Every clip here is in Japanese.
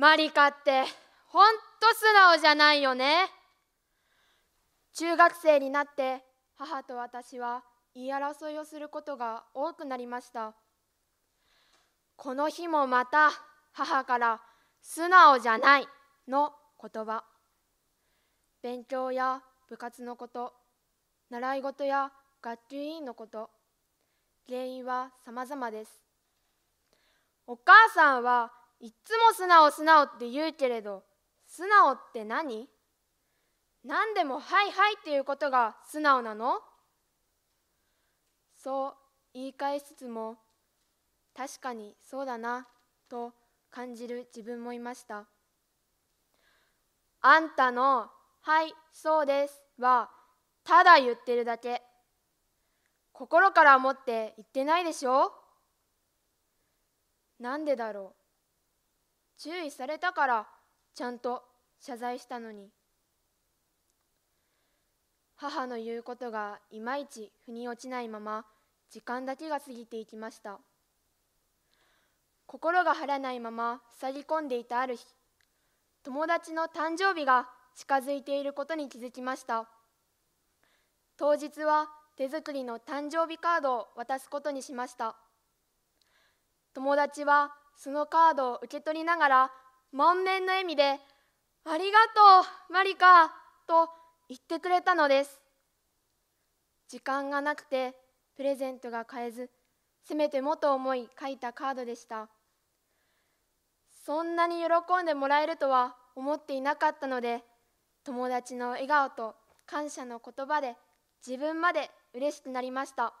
マリカってほんと素直じゃないよね中学生になって母と私は言い争いをすることが多くなりましたこの日もまた母から「素直じゃない」の言葉勉強や部活のこと習い事や学級委員のこと原因は様々ですお母さんはいつも素直素直って言うけれど素直って何何でも「はいはい」っていうことが素直なのそう言い返しつつも確かにそうだなと感じる自分もいましたあんたの「はいそうです」はただ言ってるだけ心から思って言ってないでしょなんでだろう注意されたからちゃんと謝罪したのに母の言うことがいまいち腑に落ちないまま時間だけが過ぎていきました心が晴らないまま塞ぎ込んでいたある日友達の誕生日が近づいていることに気づきました当日は手作りの誕生日カードを渡すことにしました友達はそのカードを受け取りながら満面の笑みで「ありがとうマリカ」と言ってくれたのです時間がなくてプレゼントが買えずせめてもと思い書いたカードでしたそんなに喜んでもらえるとは思っていなかったので友達の笑顔と感謝の言葉で自分まで嬉しくなりました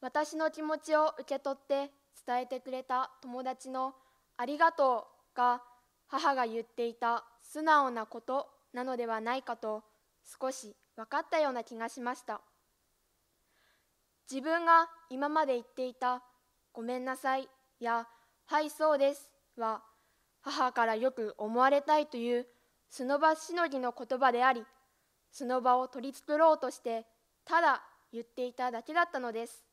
私の気持ちを受け取って伝えてくれた友達の「ありがとう」が母が言っていた素直なことなのではないかと少し分かったような気がしました自分が今まで言っていた「ごめんなさい」や「はいそうです」は母からよく思われたいというその場しのぎの言葉でありその場を取り繕ろうとしてただ言っていただけだったのです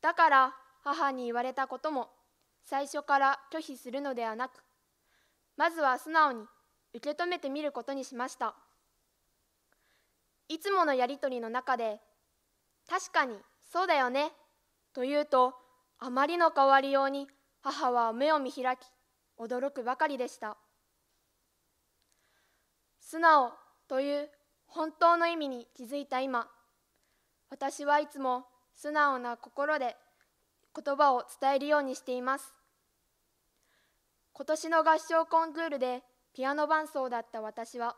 だから母に言われたことも最初から拒否するのではなくまずは素直に受け止めてみることにしましたいつものやり取りの中で「確かにそうだよね」と言うとあまりの変わりように母は目を見開き驚くばかりでした素直という本当の意味に気づいた今私はいつも素直な心で言葉を伝えるようにしています今年の合唱コンクールでピアノ伴奏だった私は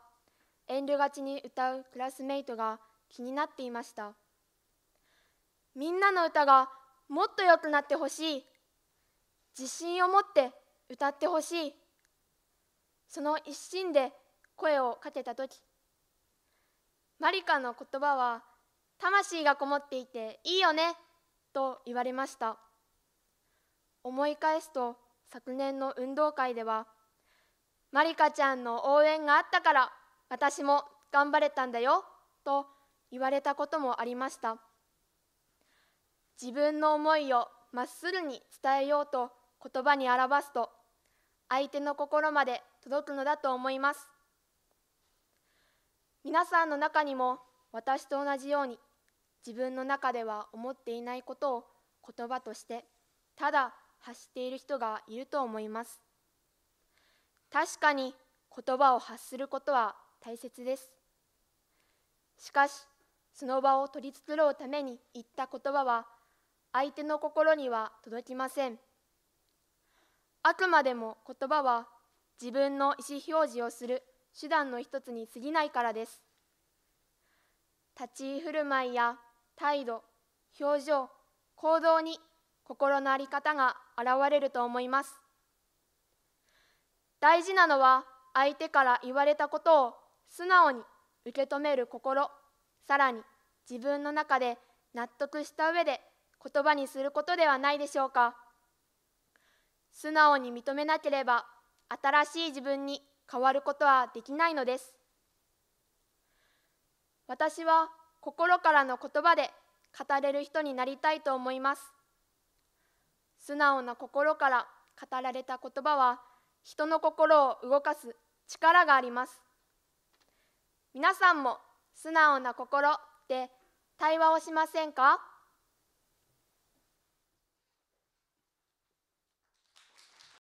遠慮がちに歌うクラスメイトが気になっていましたみんなの歌がもっと良くなってほしい自信を持って歌ってほしいその一心で声をかけた時マリカの言葉は魂がこもっていていいよねと言われました思い返すと昨年の運動会ではまりかちゃんの応援があったから私も頑張れたんだよと言われたこともありました自分の思いをまっすぐに伝えようと言葉に表すと相手の心まで届くのだと思います皆さんの中にも私と同じように自分の中では思っていないことを言葉としてただ発している人がいると思います確かに言葉を発することは大切ですしかしその場を取り繕うために言った言葉は相手の心には届きませんあくまでも言葉は自分の意思表示をする手段の一つに過ぎないからです立ち居振る舞いや態度表情行動に心の在り方が現れると思います大事なのは相手から言われたことを素直に受け止める心さらに自分の中で納得した上で言葉にすることではないでしょうか素直に認めなければ新しい自分に変わることはできないのです私は心からの言葉で語れる人になりたいと思います素直な心から語られた言葉は人の心を動かす力があります皆さんも素直な心で対話をしませんか